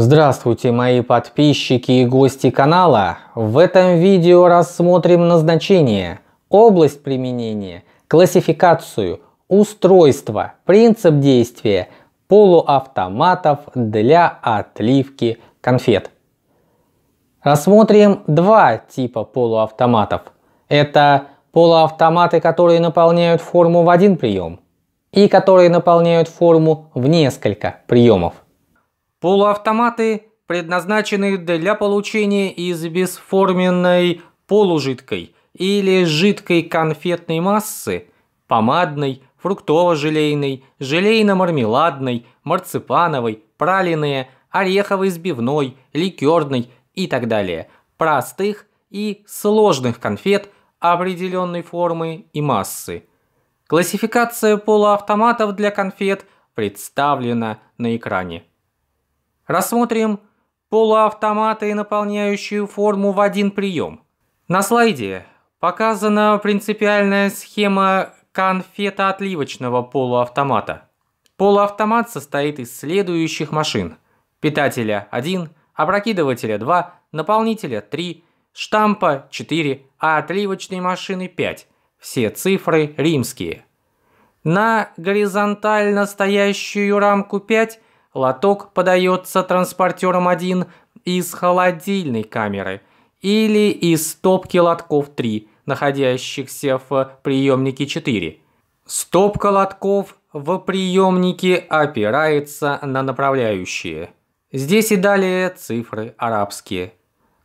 Здравствуйте, мои подписчики и гости канала! В этом видео рассмотрим назначение, область применения, классификацию, устройство, принцип действия полуавтоматов для отливки конфет. Рассмотрим два типа полуавтоматов. Это полуавтоматы, которые наполняют форму в один прием и которые наполняют форму в несколько приемов. Полуавтоматы предназначены для получения из бесформенной полужидкой или жидкой конфетной массы, помадной, фруктово-желейной, желейно-мармеладной, марципановой, пралиные, ореховой сбивной, ликерной и так далее, простых и сложных конфет определенной формы и массы. Классификация полуавтоматов для конфет представлена на экране. Рассмотрим полуавтоматы, наполняющие форму в один прием. На слайде показана принципиальная схема конфетоотливочного полуавтомата. Полуавтомат состоит из следующих машин. Питателя 1, опрокидывателя 2, наполнителя 3, штампа 4, а отливочной машины 5. Все цифры римские. На горизонтально стоящую рамку 5 лоток подается транспортером один из холодильной камеры или из стопки лотков 3, находящихся в приемнике 4. Стопка лотков в приемнике опирается на направляющие. Здесь и далее цифры арабские.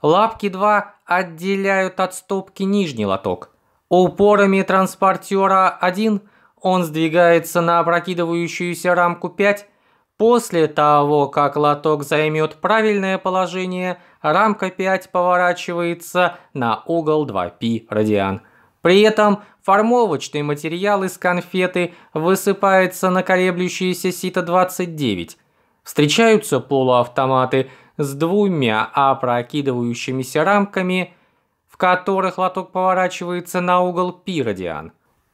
Лапки 2 отделяют от стопки нижний лоток. Упорами транспортера 1 он сдвигается на опрокидывающуюся рамку 5 После того, как лоток займет правильное положение, рамка 5 поворачивается на угол 2π радиан. При этом формовочный материал из конфеты высыпается на колеблющееся сито 29. Встречаются полуавтоматы с двумя опрокидывающимися рамками, в которых лоток поворачивается на угол π радиан.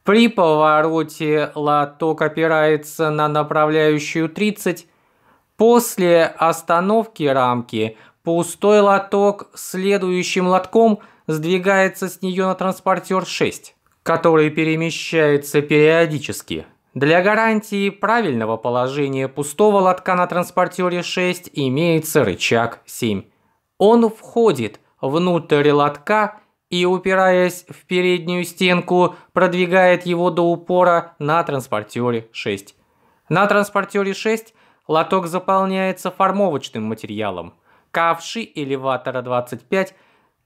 При повороте лоток опирается на направляющую 30. После остановки рамки пустой лоток следующим лотком сдвигается с нее на транспортер 6, который перемещается периодически. Для гарантии правильного положения пустого лотка на транспортере 6 имеется рычаг 7. Он входит внутрь лотка и, упираясь в переднюю стенку, продвигает его до упора на транспортере 6. На транспортере 6 лоток заполняется формовочным материалом. Ковши элеватора 25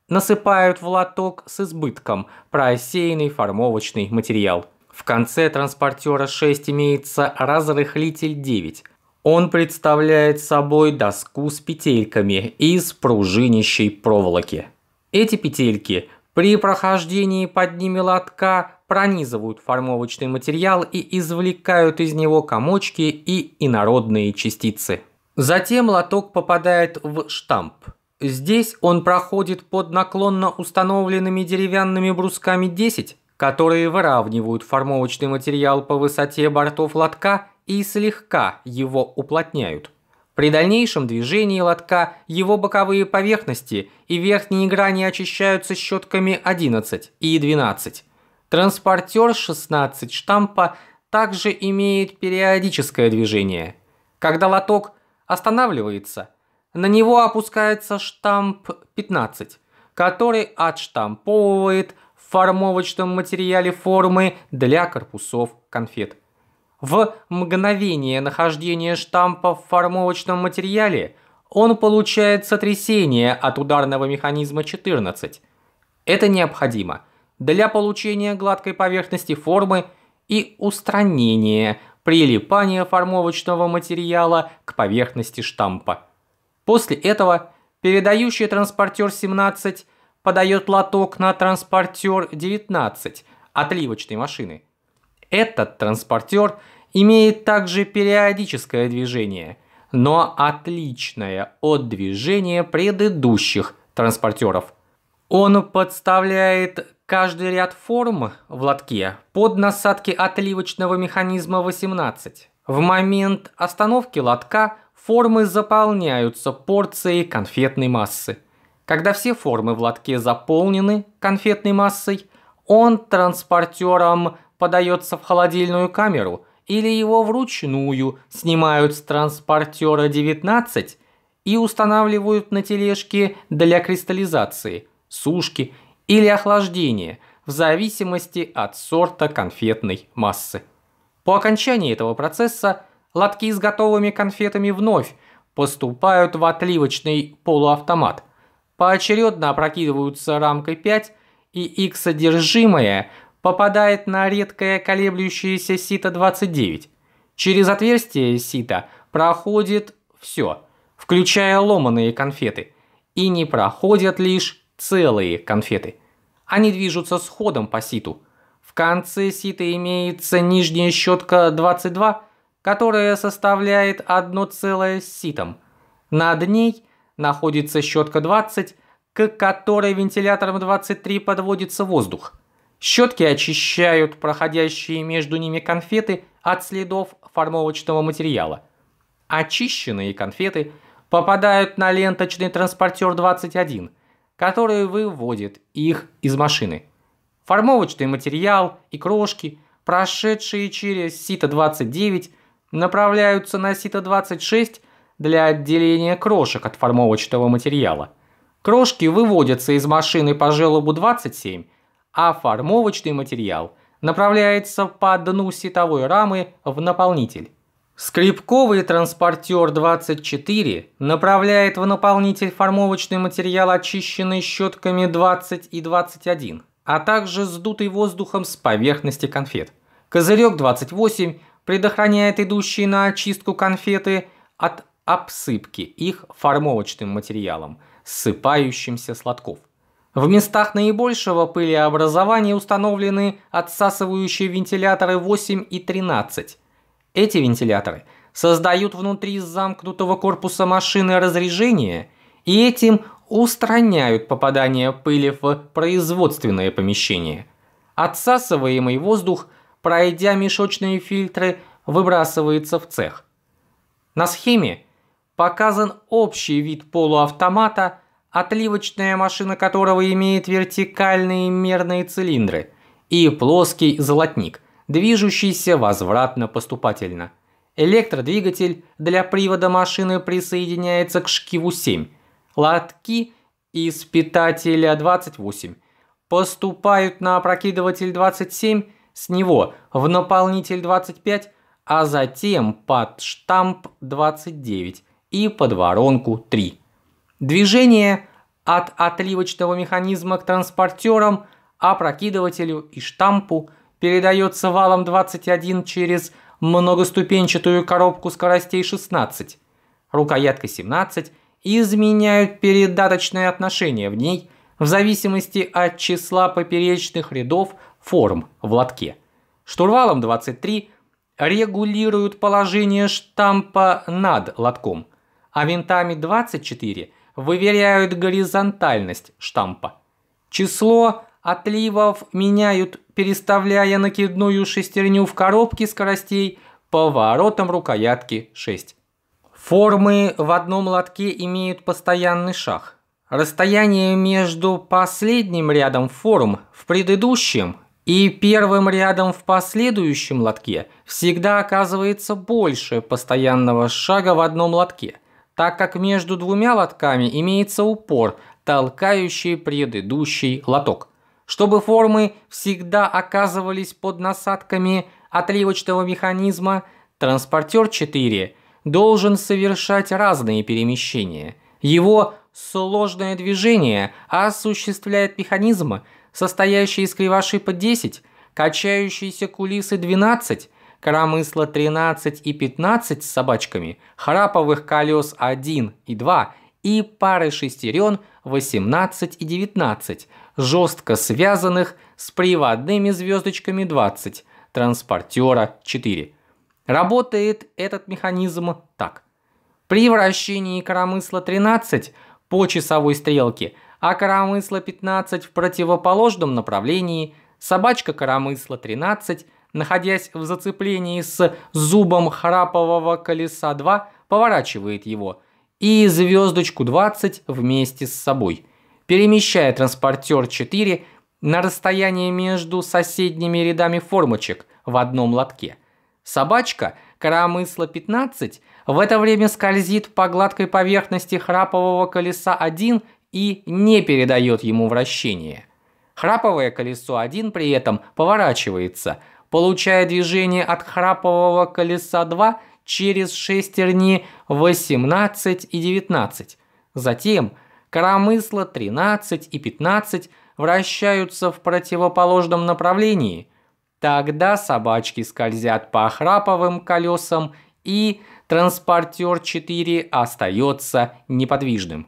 насыпают в лоток с избытком просеянный формовочный материал. В конце транспортера 6 имеется разрыхлитель 9. Он представляет собой доску с петельками из пружинищей проволоки. Эти петельки при прохождении под ними лотка пронизывают формовочный материал и извлекают из него комочки и инородные частицы. Затем лоток попадает в штамп. Здесь он проходит под наклонно установленными деревянными брусками 10, которые выравнивают формовочный материал по высоте бортов лотка и слегка его уплотняют. При дальнейшем движении лотка его боковые поверхности и верхние грани очищаются щетками 11 и 12. Транспортер 16 штампа также имеет периодическое движение. Когда лоток останавливается, на него опускается штамп 15, который отштамповывает в формовочном материале формы для корпусов конфет. В мгновение нахождения штампа в формовочном материале он получает сотрясение от ударного механизма 14. Это необходимо для получения гладкой поверхности формы и устранения прилипания формовочного материала к поверхности штампа. После этого передающий транспортер 17 подает лоток на транспортер 19 отливочной машины – этот транспортер имеет также периодическое движение, но отличное от движения предыдущих транспортеров. Он подставляет каждый ряд форм в лотке под насадки отливочного механизма 18. В момент остановки лотка формы заполняются порцией конфетной массы. Когда все формы в лотке заполнены конфетной массой, он транспортером подается в холодильную камеру или его вручную снимают с транспортера 19 и устанавливают на тележки для кристаллизации, сушки или охлаждения в зависимости от сорта конфетной массы. По окончании этого процесса лотки с готовыми конфетами вновь поступают в отливочный полуавтомат, поочередно опрокидываются рамкой 5 и их содержимое – попадает на редкое колеблющееся сито-29. Через отверстие сита проходит все, включая ломаные конфеты, и не проходят лишь целые конфеты. Они движутся с ходом по ситу. В конце сита имеется нижняя щетка 22, которая составляет одно целое с ситом. Над ней находится щетка 20, к которой вентилятором 23 подводится воздух – Щетки очищают проходящие между ними конфеты от следов формовочного материала. Очищенные конфеты попадают на ленточный транспортер 21, который выводит их из машины. Формовочный материал и крошки, прошедшие через сито-29, направляются на сито-26 для отделения крошек от формовочного материала. Крошки выводятся из машины по желобу 27 а формовочный материал направляется по дну сетовой рамы в наполнитель. Скрипковый транспортер 24 направляет в наполнитель формовочный материал, очищенный щетками 20 и 21, а также сдутый воздухом с поверхности конфет. Козырек 28 предохраняет идущие на очистку конфеты от обсыпки их формовочным материалом, сыпающимся сладков. В местах наибольшего пылеобразования установлены отсасывающие вентиляторы 8 и 13. Эти вентиляторы создают внутри замкнутого корпуса машины разрежение и этим устраняют попадание пыли в производственное помещение. Отсасываемый воздух, пройдя мешочные фильтры, выбрасывается в цех. На схеме показан общий вид полуавтомата – отливочная машина которого имеет вертикальные мерные цилиндры, и плоский золотник, движущийся возвратно-поступательно. Электродвигатель для привода машины присоединяется к шкиву 7, лотки из питателя 28 поступают на опрокидыватель 27, с него в наполнитель 25, а затем под штамп 29 и под воронку 3. Движение от отливочного механизма к транспортерам, опрокидывателю а и штампу передается валом 21 через многоступенчатую коробку скоростей 16, рукоятка 17 и изменяют передаточное отношение в ней в зависимости от числа поперечных рядов форм в лотке. Штурвалом 23 регулируют положение штампа над лотком, а винтами 24 – выверяют горизонтальность штампа. Число отливов меняют, переставляя накидную шестерню в коробке скоростей поворотом рукоятки 6. Формы в одном лотке имеют постоянный шаг. Расстояние между последним рядом форм в предыдущем и первым рядом в последующем лотке всегда оказывается больше постоянного шага в одном лотке так как между двумя лотками имеется упор, толкающий предыдущий лоток. Чтобы формы всегда оказывались под насадками отливочного механизма, транспортер 4 должен совершать разные перемещения. Его сложное движение осуществляет механизм, состоящий из кривошипа 10, качающейся кулисы 12, Коромысла 13 и 15 с собачками, Храповых колес 1 и 2 и пары шестерен 18 и 19, жестко связанных с приводными звездочками 20, транспортера 4. Работает этот механизм так. При вращении коромысла 13 по часовой стрелке, а коромысла 15 в противоположном направлении, собачка коромысла 13 находясь в зацеплении с зубом храпового колеса 2, поворачивает его и звездочку 20 вместе с собой, перемещая транспортер 4 на расстояние между соседними рядами формочек в одном лотке. Собачка коромысла 15 в это время скользит по гладкой поверхности храпового колеса 1 и не передает ему вращение. Храповое колесо 1 при этом поворачивается, получая движение от храпового колеса 2 через шестерни 18 и 19. Затем коромысла 13 и 15 вращаются в противоположном направлении. Тогда собачки скользят по храповым колесам и транспортер 4 остается неподвижным.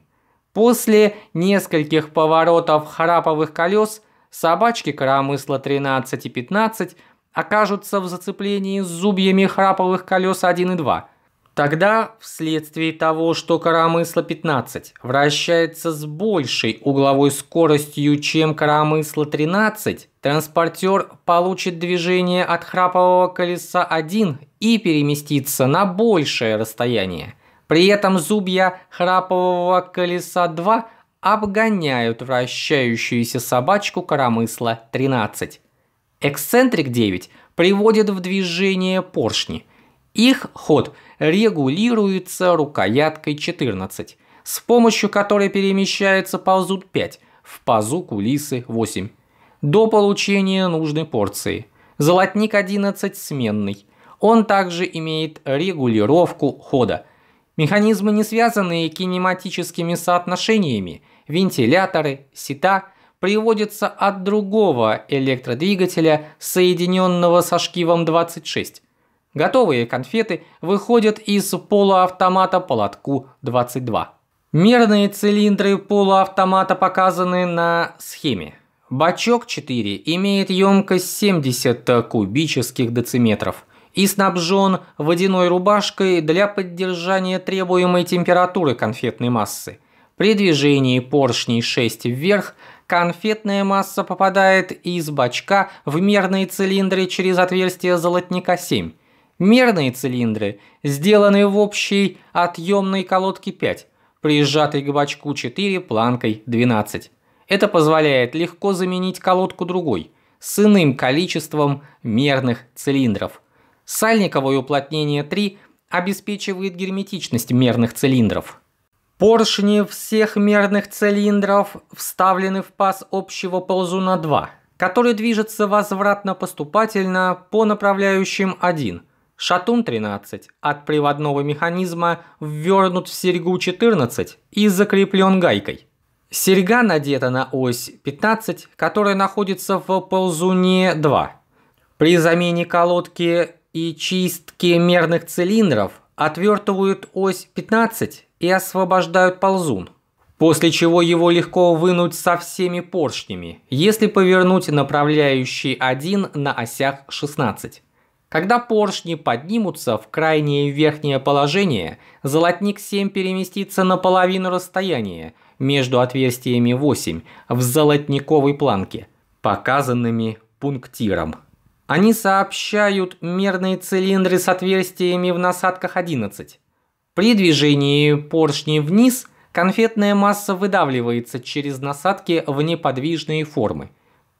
После нескольких поворотов храповых колес собачки коромысла 13 и 15 окажутся в зацеплении с зубьями храповых колес 1 и 2. Тогда, вследствие того, что коромысла-15 вращается с большей угловой скоростью, чем коромысла-13, транспортер получит движение от храпового колеса 1 и переместится на большее расстояние. При этом зубья храпового колеса 2 обгоняют вращающуюся собачку коромысла 13. Эксцентрик 9 приводит в движение поршни. Их ход регулируется рукояткой 14, с помощью которой перемещается ползут 5, в пазу кулисы 8. До получения нужной порции. Золотник 11 сменный. Он также имеет регулировку хода. Механизмы, не связанные кинематическими соотношениями, вентиляторы, сета – приводится от другого электродвигателя, соединенного со шкивом 26. Готовые конфеты выходят из полуавтомата по лотку 22. Мерные цилиндры полуавтомата показаны на схеме. Бачок 4 имеет емкость 70 кубических дециметров и снабжен водяной рубашкой для поддержания требуемой температуры конфетной массы. При движении поршней 6 вверх – конфетная масса попадает из бачка в мерные цилиндры через отверстие золотника 7. Мерные цилиндры сделаны в общей отъемной колодке 5, прижатой к бачку 4 планкой 12. Это позволяет легко заменить колодку другой, с иным количеством мерных цилиндров. Сальниковое уплотнение 3 обеспечивает герметичность мерных цилиндров. Поршни всех мерных цилиндров вставлены в паз общего ползуна 2, который движется возвратно-поступательно по направляющим 1. Шатун 13 от приводного механизма ввернут в серьгу 14 и закреплен гайкой. Серьга надета на ось 15, которая находится в ползуне 2. При замене колодки и чистке мерных цилиндров отвертывают ось 15 и освобождают ползун, после чего его легко вынуть со всеми поршнями, если повернуть направляющий 1 на осях 16. Когда поршни поднимутся в крайнее верхнее положение, золотник 7 переместится на половину расстояния между отверстиями 8 в золотниковой планке, показанными пунктиром. Они сообщают мерные цилиндры с отверстиями в насадках 11. При движении поршней вниз конфетная масса выдавливается через насадки в неподвижные формы.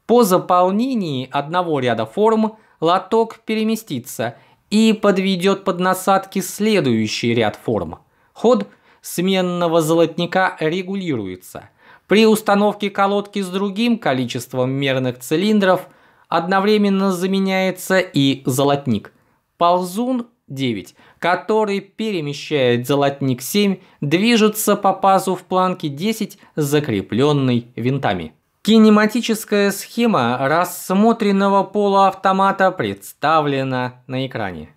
По заполнении одного ряда форм лоток переместится и подведет под насадки следующий ряд форм. Ход сменного золотника регулируется. При установке колодки с другим количеством мерных цилиндров – Одновременно заменяется и золотник. Ползун 9, который перемещает золотник 7, движется по пазу в планке 10, закрепленной винтами. Кинематическая схема рассмотренного полуавтомата представлена на экране.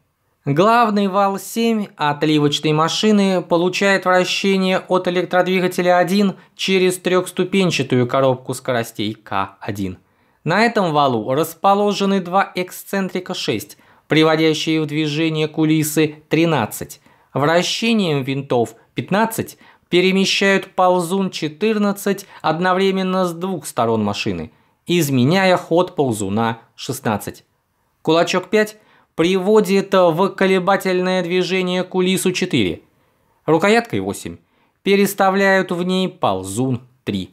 Главный вал 7 отливочной машины получает вращение от электродвигателя 1 через трехступенчатую коробку скоростей К1. На этом валу расположены два эксцентрика 6, приводящие в движение кулисы 13. Вращением винтов 15 перемещают ползун 14 одновременно с двух сторон машины, изменяя ход ползуна 16. Кулачок 5 приводит в колебательное движение кулису 4. Рукояткой 8 переставляют в ней ползун 3.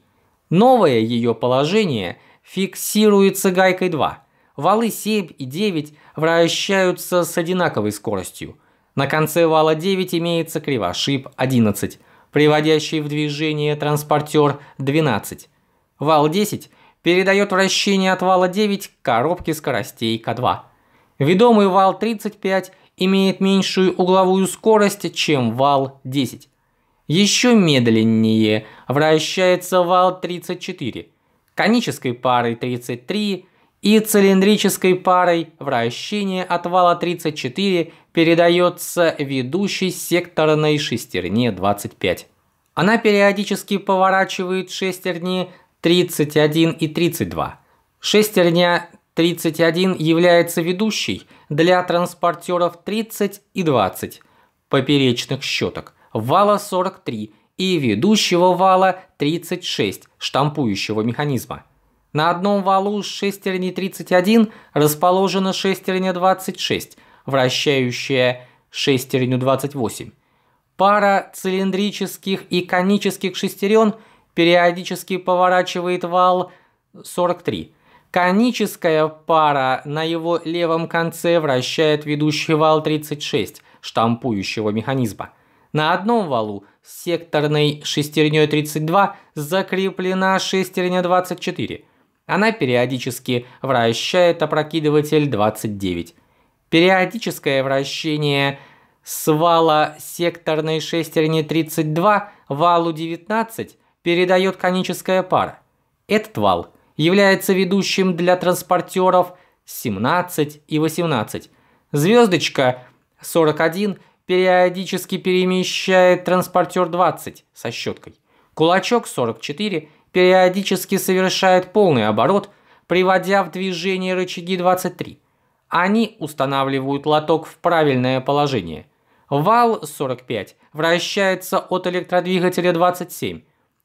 Новое ее положение – фиксируется гайкой 2. Валы 7 и 9 вращаются с одинаковой скоростью. На конце вала 9 имеется кривошип 11, приводящий в движение транспортер 12. Вал 10 передает вращение от вала 9 к коробке скоростей К2. Ведомый вал 35 имеет меньшую угловую скорость, чем вал 10. Еще медленнее вращается вал 34, конической парой 33 и цилиндрической парой вращение отвала 34 передается ведущей секторной шестерне 25. Она периодически поворачивает шестерни 31 и 32. Шестерня 31 является ведущей для транспортеров 30 и 20 поперечных щеток, вала 43 и ведущего вала 36 штампующего механизма. На одном валу с шестерни 31 расположена шестерня 26, вращающая шестерню 28. Пара цилиндрических и конических шестерен периодически поворачивает вал 43. Коническая пара на его левом конце вращает ведущий вал 36 штампующего механизма. На одном валу – секторной шестерней 32 закреплена шестерня 24. Она периодически вращает опрокидыватель 29. Периодическое вращение свала секторной шестерни 32 валу 19 передает коническая пара. Этот вал является ведущим для транспортеров 17 и 18. Звездочка 41 периодически перемещает транспортер 20 со щеткой. Кулачок 44 периодически совершает полный оборот, приводя в движение рычаги 23. Они устанавливают лоток в правильное положение. Вал 45 вращается от электродвигателя 27.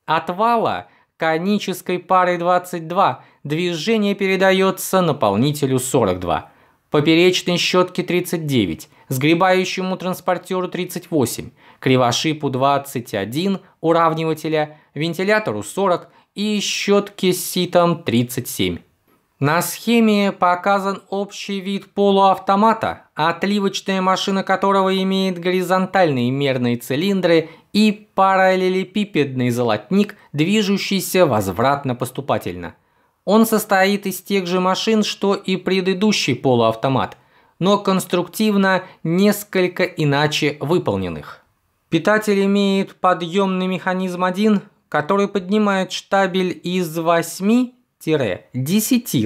От вала конической пары 22 движение передается наполнителю 42. Поперечной щетки 39 – сгребающему транспортеру 38, кривошипу 21 уравнивателя, вентилятору 40 и щетке с ситом 37. На схеме показан общий вид полуавтомата, отливочная машина которого имеет горизонтальные мерные цилиндры и параллелепипедный золотник, движущийся возвратно-поступательно. Он состоит из тех же машин, что и предыдущий полуавтомат, но конструктивно несколько иначе выполненных. Питатель имеет подъемный механизм 1, который поднимает штабель из 8-10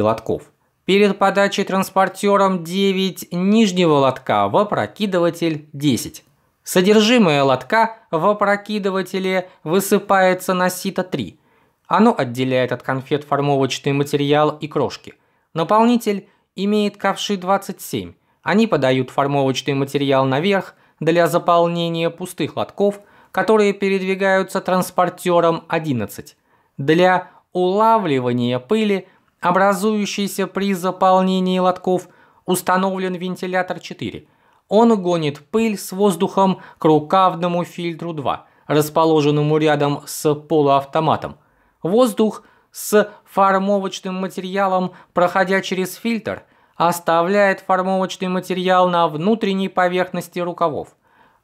лотков. Перед подачей транспортером 9 нижнего лотка в опрокидыватель 10. Содержимое лотка в опрокидывателе высыпается на сито 3. Оно отделяет от конфет формовочный материал и крошки. Наполнитель имеет ковши 27 они подают формовочный материал наверх для заполнения пустых лотков, которые передвигаются транспортером 11, для улавливания пыли, образующейся при заполнении лотков, установлен вентилятор 4. Он гонит пыль с воздухом к рукавному фильтру 2, расположенному рядом с полуавтоматом. Воздух с формовочным материалом, проходя через фильтр – оставляет формовочный материал на внутренней поверхности рукавов.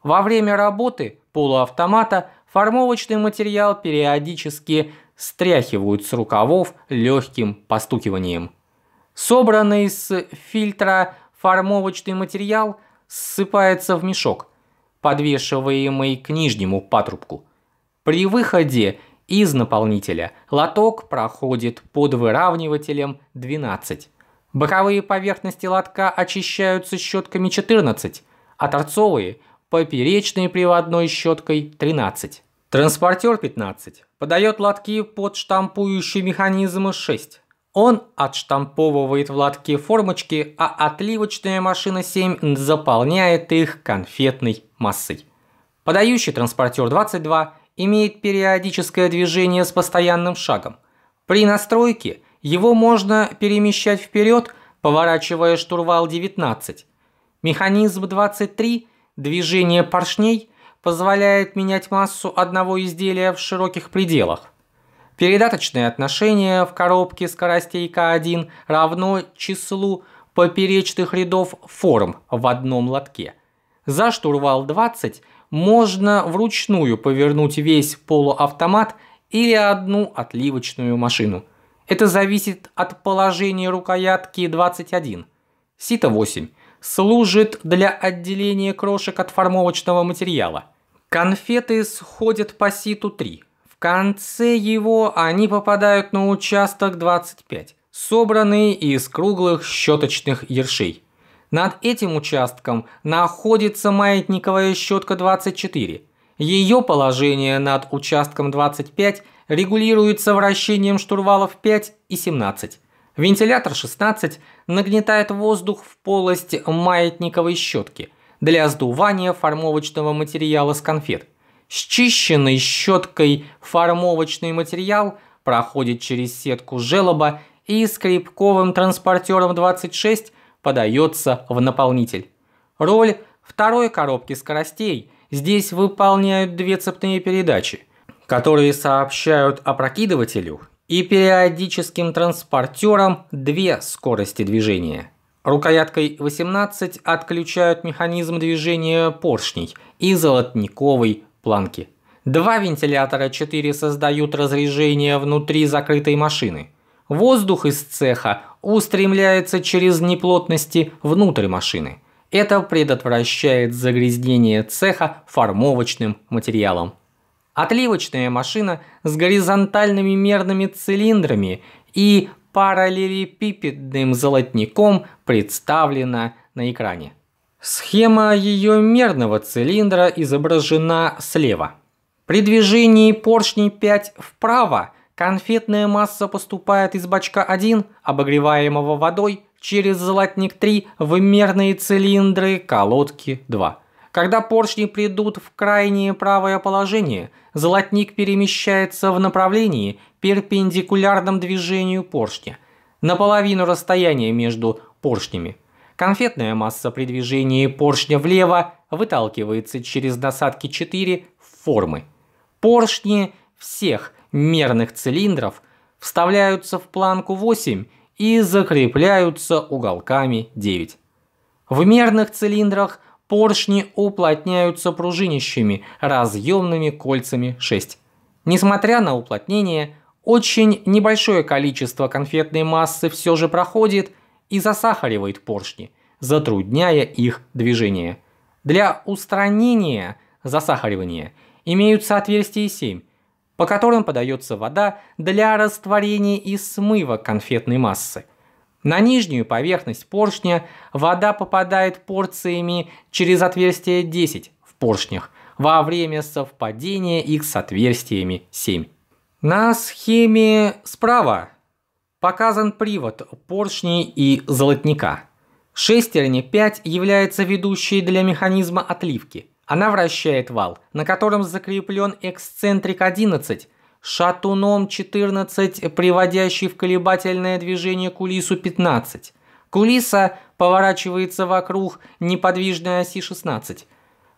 Во время работы полуавтомата формовочный материал периодически стряхивают с рукавов легким постукиванием. Собранный с фильтра формовочный материал ссыпается в мешок, подвешиваемый к нижнему патрубку. При выходе из наполнителя лоток проходит под выравнивателем 12. Боковые поверхности лотка очищаются щетками 14, а торцовые – поперечной приводной щеткой 13. Транспортер 15 подает лотки под штампующий механизм 6. Он отштамповывает в лотке формочки, а отливочная машина 7 заполняет их конфетной массой. Подающий транспортер 22 имеет периодическое движение с постоянным шагом. При настройке – его можно перемещать вперед, поворачивая штурвал 19. Механизм 23 движение поршней позволяет менять массу одного изделия в широких пределах. Передаточное отношение в коробке скоростей К1 равно числу поперечных рядов форм в одном лотке. За штурвал 20 можно вручную повернуть весь полуавтомат или одну отливочную машину – это зависит от положения рукоятки 21. Сита 8 служит для отделения крошек от формовочного материала. Конфеты сходят по ситу 3. В конце его они попадают на участок 25, собранный из круглых щеточных ершей. Над этим участком находится маятниковая щетка 24. Ее положение над участком 25 регулируется вращением штурвалов 5 и 17. Вентилятор 16 нагнетает воздух в полость маятниковой щетки для сдувания формовочного материала с конфет. Счищенный щеткой формовочный материал проходит через сетку желоба и скрипковым транспортером 26 подается в наполнитель. Роль второй коробки скоростей здесь выполняют две цепные передачи – которые сообщают опрокидывателю и периодическим транспортерам две скорости движения. Рукояткой 18 отключают механизм движения поршней и золотниковой планки. Два вентилятора 4 создают разрежение внутри закрытой машины. Воздух из цеха устремляется через неплотности внутрь машины. Это предотвращает загрязнение цеха формовочным материалом. Отливочная машина с горизонтальными мерными цилиндрами и параллелепипедным золотником представлена на экране. Схема ее мерного цилиндра изображена слева. При движении поршней 5 вправо конфетная масса поступает из бачка 1, обогреваемого водой, через золотник 3 в мерные цилиндры колодки 2. Когда поршни придут в крайнее правое положение, золотник перемещается в направлении, перпендикулярном движению поршня, наполовину расстояния между поршнями. Конфетная масса при движении поршня влево выталкивается через насадки 4 в формы. Поршни всех мерных цилиндров вставляются в планку 8 и закрепляются уголками 9. В мерных цилиндрах – поршни уплотняются пружинищами, разъемными кольцами 6. Несмотря на уплотнение, очень небольшое количество конфетной массы все же проходит и засахаривает поршни, затрудняя их движение. Для устранения засахаривания имеются отверстия 7, по которым подается вода для растворения и смыва конфетной массы. На нижнюю поверхность поршня вода попадает порциями через отверстие 10 в поршнях во время совпадения их с отверстиями 7. На схеме справа показан привод поршней и золотника. Шестерни 5 является ведущей для механизма отливки. Она вращает вал, на котором закреплен эксцентрик 11, шатуном 14, приводящий в колебательное движение кулису 15. Кулиса поворачивается вокруг неподвижной оси 16.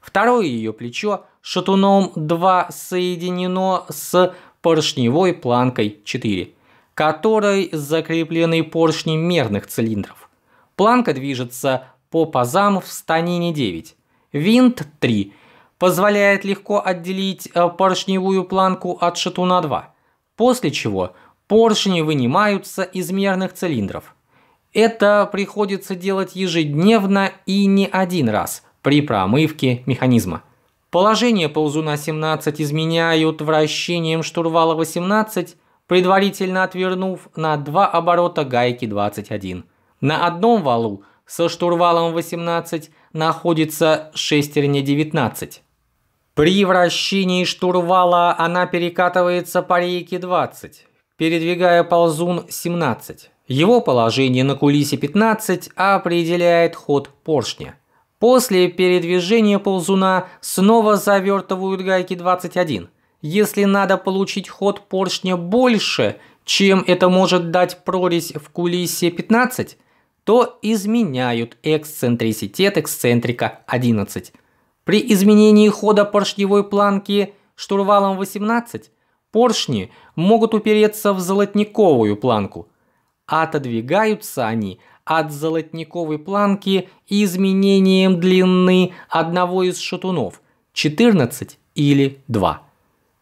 Второе ее плечо шатуном 2 соединено с поршневой планкой 4, которой закреплены поршни мерных цилиндров. Планка движется по пазам в станине 9. Винт 3 позволяет легко отделить э, поршневую планку от шатуна 2, после чего поршни вынимаются из мерных цилиндров. Это приходится делать ежедневно и не один раз при промывке механизма. Положение ползуна 17 изменяют вращением штурвала 18, предварительно отвернув на два оборота гайки 21. На одном валу – со штурвалом 18 находится шестерня 19. При вращении штурвала она перекатывается по рейке 20, передвигая ползун 17. Его положение на кулисе 15 определяет ход поршня. После передвижения ползуна снова завертывают гайки 21. Если надо получить ход поршня больше, чем это может дать прорезь в кулисе 15, то изменяют эксцентриситет эксцентрика 11. При изменении хода поршневой планки штурвалом 18 поршни могут упереться в золотниковую планку. Отодвигаются они от золотниковой планки изменением длины одного из шатунов 14 или 2.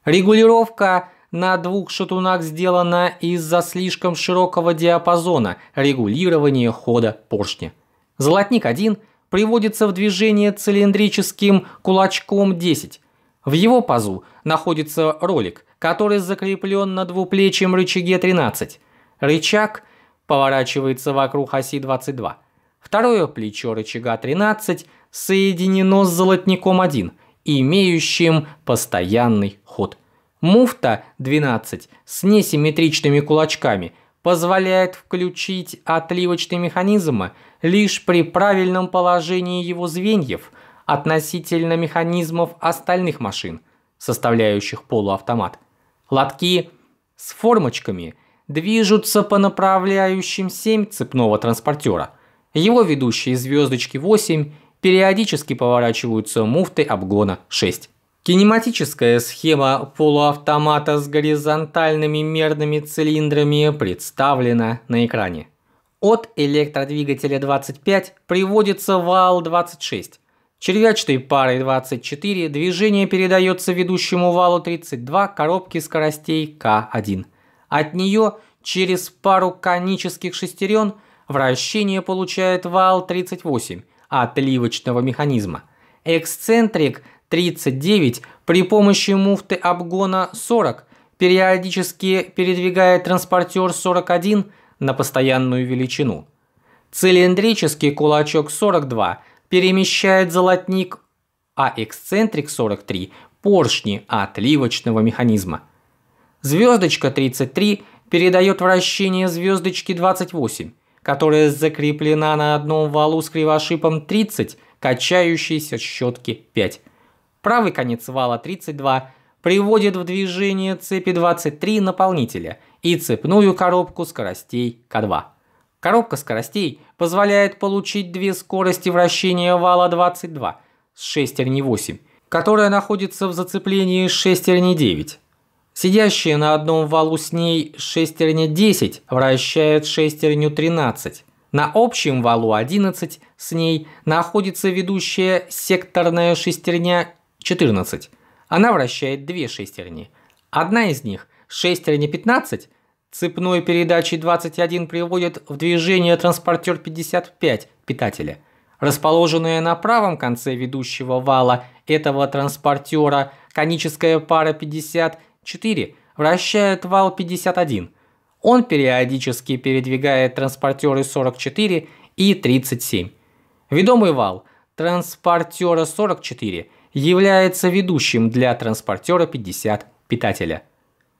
Регулировка на двух шатунах сделано из-за слишком широкого диапазона регулирования хода поршня. Золотник-1 приводится в движение цилиндрическим кулачком 10. В его пазу находится ролик, который закреплен на двуплечьем рычаге 13. Рычаг поворачивается вокруг оси 22. Второе плечо рычага 13 соединено с золотником 1, имеющим постоянный ход. Муфта 12 с несимметричными кулачками позволяет включить отливочный механизм лишь при правильном положении его звеньев относительно механизмов остальных машин, составляющих полуавтомат. Лотки с формочками движутся по направляющим 7 цепного транспортера. Его ведущие звездочки 8 периодически поворачиваются муфты обгона 6. Кинематическая схема полуавтомата с горизонтальными мерными цилиндрами представлена на экране. От электродвигателя 25 приводится вал 26. Червячатой парой 24 движение передается ведущему валу 32 коробки скоростей К1. От нее через пару конических шестерен вращение получает вал 38 отливочного механизма. Эксцентрик 39 при помощи муфты обгона 40, периодически передвигая транспортер 41 на постоянную величину. Цилиндрический кулачок 42 перемещает золотник, а эксцентрик 43 – поршни отливочного механизма. Звездочка 33 передает вращение звездочки 28, которая закреплена на одном валу с кривошипом 30, качающейся щетки 5. Правый конец вала 32 приводит в движение цепи 23 наполнителя и цепную коробку скоростей К2. Коробка скоростей позволяет получить две скорости вращения вала 22 с шестерни 8, которая находится в зацеплении с шестерни 9. Сидящая на одном валу с ней шестерня 10 вращает шестерню 13. На общем валу 11 с ней находится ведущая секторная шестерня 14. Она вращает две шестерни. Одна из них, шестерня 15, цепной передачей 21 приводит в движение транспортер 55 питателя. Расположенная на правом конце ведущего вала этого транспортера коническая пара 54 вращает вал 51. Он периодически передвигает транспортеры 44 и 37. Ведомый вал транспортера 44 – является ведущим для транспортера 50 питателя.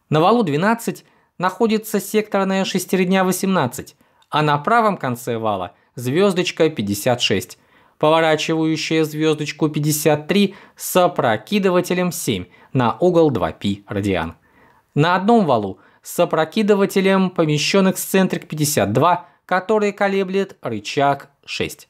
На валу 12 находится секторная шестерня 18, а на правом конце вала звездочка 56, поворачивающая звездочку 53 с опрокидывателем 7 на угол 2π радиан. На одном валу с опрокидывателем помещен эксцентрик 52, который колеблет рычаг 6.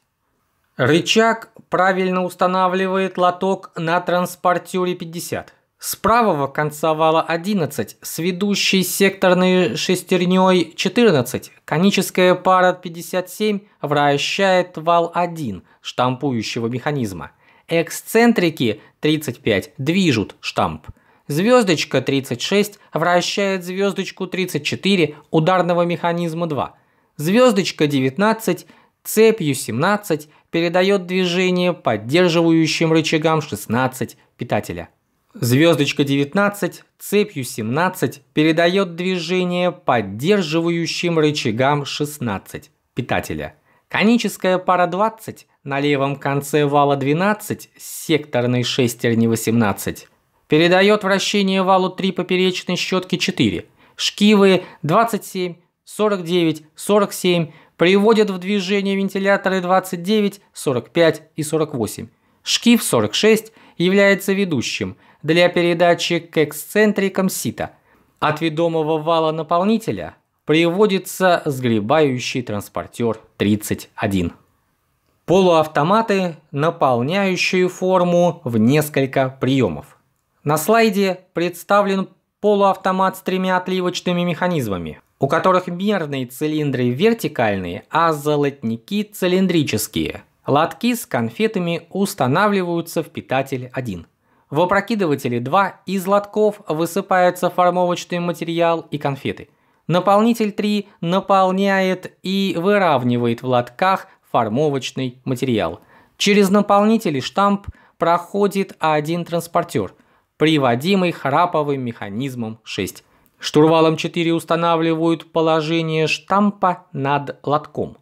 Рычаг правильно устанавливает лоток на транспортере 50. С правого конца вала 11 с ведущей секторной шестерней 14 коническая пара 57 вращает вал 1 штампующего механизма. Эксцентрики 35 движут штамп. Звездочка 36 вращает звездочку 34 ударного механизма 2. Звездочка 19 Цепью 17 передает движение поддерживающим рычагам 16 питателя. Звездочка 19 цепью 17 передает движение поддерживающим рычагам 16 питателя. Коническая пара 20 на левом конце вала 12 с секторной шестерни 18 передает вращение валу 3 поперечной щетки 4, шкивы 27, 49, 47, приводят в движение вентиляторы 29, 45 и 48. Шкив 46 является ведущим для передачи к эксцентрикам сита. От ведомого вала наполнителя приводится сгребающий транспортер 31. Полуавтоматы, наполняющие форму в несколько приемов. На слайде представлен полуавтомат с тремя отливочными механизмами у которых мерные цилиндры вертикальные, а золотники цилиндрические. Лотки с конфетами устанавливаются в питатель 1. В опрокидывателе 2 из лотков высыпается формовочный материал и конфеты. Наполнитель 3 наполняет и выравнивает в лотках формовочный материал. Через наполнитель и штамп проходит один транспортер, приводимый храповым механизмом 6. Штурвалом 4 устанавливают положение штампа над лотком.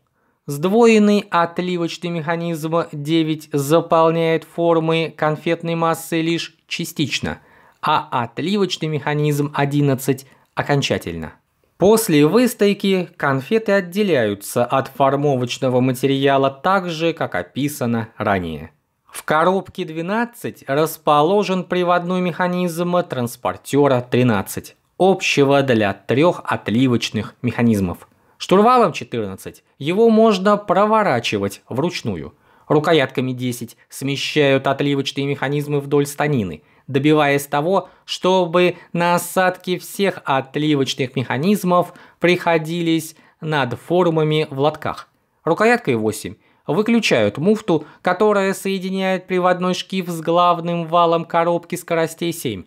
Сдвоенный отливочный механизм 9 заполняет формы конфетной массы лишь частично, а отливочный механизм 11 окончательно. После выстойки конфеты отделяются от формовочного материала так же, как описано ранее. В коробке 12 расположен приводной механизм транспортера 13 общего для трех отливочных механизмов. Штурвалом 14 его можно проворачивать вручную. Рукоятками 10 смещают отливочные механизмы вдоль станины, добиваясь того, чтобы на осадке всех отливочных механизмов приходились над формами в лотках. Рукояткой 8 выключают муфту, которая соединяет приводной шкив с главным валом коробки скоростей 7.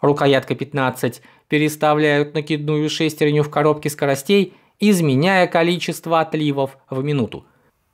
Рукоятка 15 переставляют накидную шестерню в коробке скоростей, изменяя количество отливов в минуту.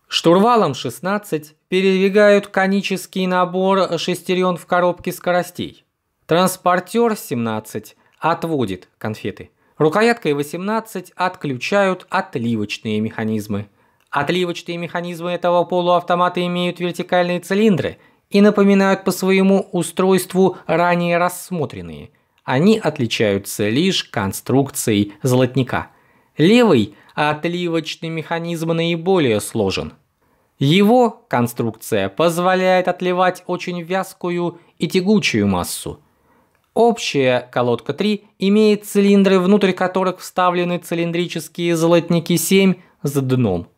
Штурвалом 16 передвигают конический набор шестерен в коробке скоростей. Транспортер 17 отводит конфеты. Рукояткой 18 отключают отливочные механизмы. Отливочные механизмы этого полуавтомата имеют вертикальные цилиндры и напоминают по своему устройству ранее рассмотренные – они отличаются лишь конструкцией золотника. Левый отливочный механизм наиболее сложен. Его конструкция позволяет отливать очень вязкую и тягучую массу. Общая колодка 3 имеет цилиндры, внутрь которых вставлены цилиндрические золотники 7 с дном –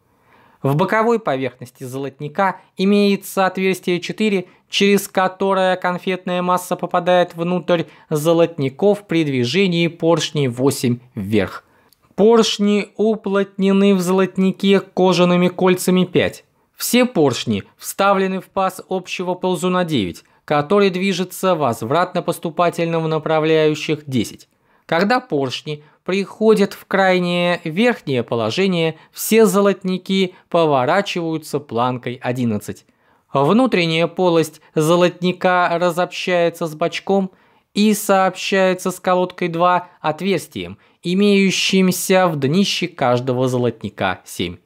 в боковой поверхности золотника имеется отверстие 4, через которое конфетная масса попадает внутрь золотников при движении поршней 8 вверх. Поршни уплотнены в золотнике кожаными кольцами 5. Все поршни вставлены в паз общего ползуна 9, который движется возвратно-поступательно в направляющих 10. Когда поршни приходят в крайнее верхнее положение, все золотники поворачиваются планкой 11. Внутренняя полость золотника разобщается с бачком и сообщается с колодкой 2 отверстием, имеющимся в днище каждого золотника 7.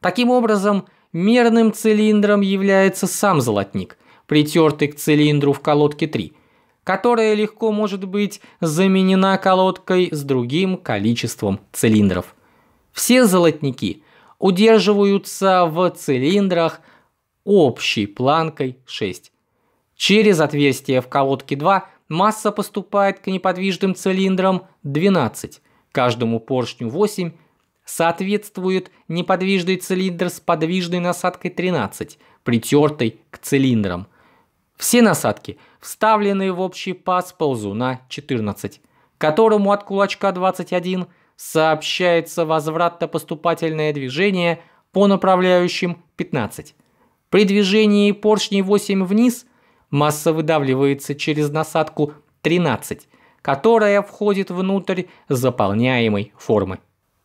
Таким образом, мерным цилиндром является сам золотник, притертый к цилиндру в колодке 3 – которая легко может быть заменена колодкой с другим количеством цилиндров. Все золотники удерживаются в цилиндрах общей планкой 6. Через отверстие в колодке 2 масса поступает к неподвижным цилиндрам 12, каждому поршню 8, соответствует неподвижный цилиндр с подвижной насадкой 13, притертой к цилиндрам – все насадки вставлены в общий паз ползуна 14, которому от кулачка 21 сообщается возвратно-поступательное движение по направляющим 15. При движении поршней 8 вниз масса выдавливается через насадку 13, которая входит внутрь заполняемой формы.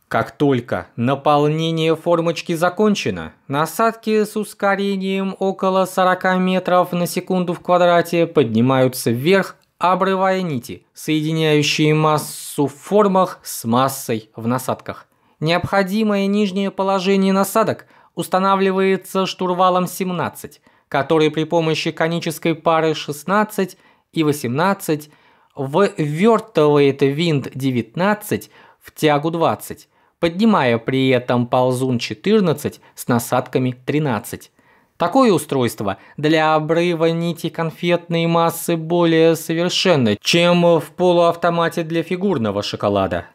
Как только наполнение формочки закончено, насадки с ускорением около 40 метров на секунду в квадрате поднимаются вверх, обрывая нити, соединяющие массу в формах с массой в насадках. Необходимое нижнее положение насадок устанавливается штурвалом 17, который при помощи конической пары 16 и 18 ввертывает винт 19 в тягу 20, поднимая при этом ползун 14 с насадками 13. Такое устройство для обрыва нити конфетной массы более совершенно, чем в полуавтомате для фигурного шоколада.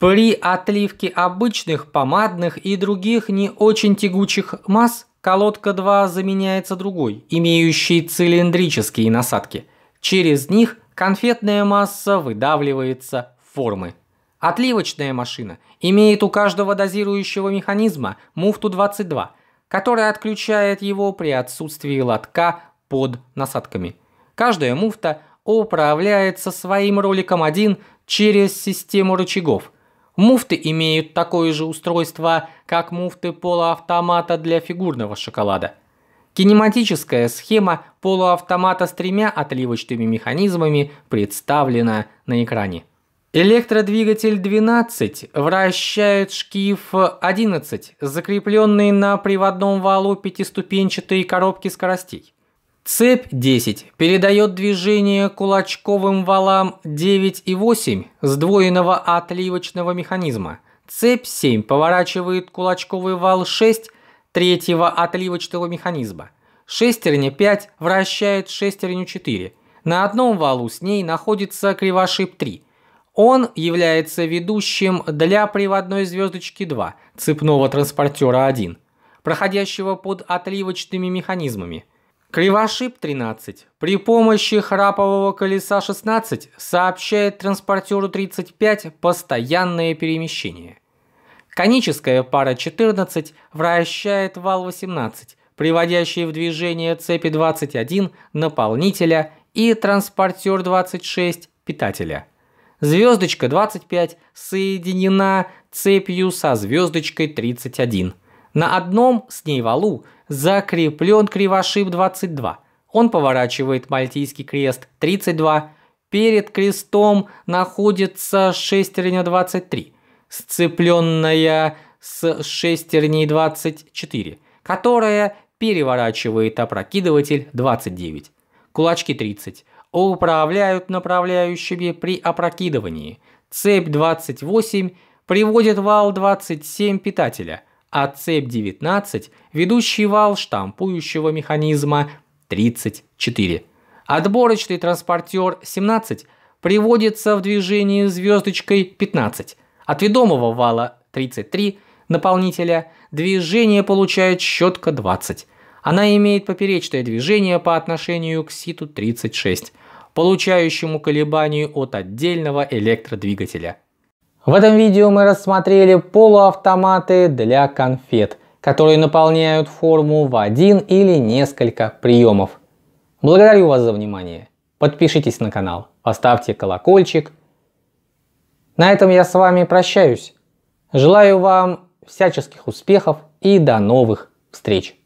При отливке обычных помадных и других не очень тягучих масс колодка 2 заменяется другой, имеющей цилиндрические насадки. Через них конфетная масса выдавливается в формы. Отливочная машина имеет у каждого дозирующего механизма муфту 22, которая отключает его при отсутствии лотка под насадками. Каждая муфта управляется своим роликом 1 через систему рычагов. Муфты имеют такое же устройство, как муфты полуавтомата для фигурного шоколада. Кинематическая схема полуавтомата с тремя отливочными механизмами представлена на экране. Электродвигатель 12 вращает шкив 11, закрепленный на приводном валу пятиступенчатой коробки скоростей. Цепь 10 передает движение кулачковым валам 9 и 8 сдвоенного отливочного механизма. Цепь 7 поворачивает кулачковый вал 6 третьего отливочного механизма. Шестерня 5 вращает шестерню 4. На одном валу с ней находится кривошип 3. Он является ведущим для приводной звездочки 2, цепного транспортера 1, проходящего под отливочными механизмами. Кривошип 13 при помощи храпового колеса 16 сообщает транспортеру 35 постоянное перемещение. Коническая пара 14 вращает вал 18, приводящий в движение цепи 21 наполнителя и транспортер 26 питателя. Звездочка 25 соединена цепью со звездочкой 31. На одном с ней валу закреплен кривошип 22. Он поворачивает мальтийский крест 32. Перед крестом находится шестерня 23, сцепленная с шестерней 24, которая переворачивает опрокидыватель 29. Кулачки 30 а управляют направляющими при опрокидывании. Цепь 28 приводит вал 27 питателя, а цепь 19 – ведущий вал штампующего механизма 34. Отборочный транспортер 17 приводится в движение звездочкой 15. От ведомого вала 33 наполнителя движение получает щетка 20. Она имеет поперечное движение по отношению к СИТу-36, получающему колебанию от отдельного электродвигателя. В этом видео мы рассмотрели полуавтоматы для конфет, которые наполняют форму в один или несколько приемов. Благодарю вас за внимание. Подпишитесь на канал, поставьте колокольчик. На этом я с вами прощаюсь. Желаю вам всяческих успехов и до новых встреч!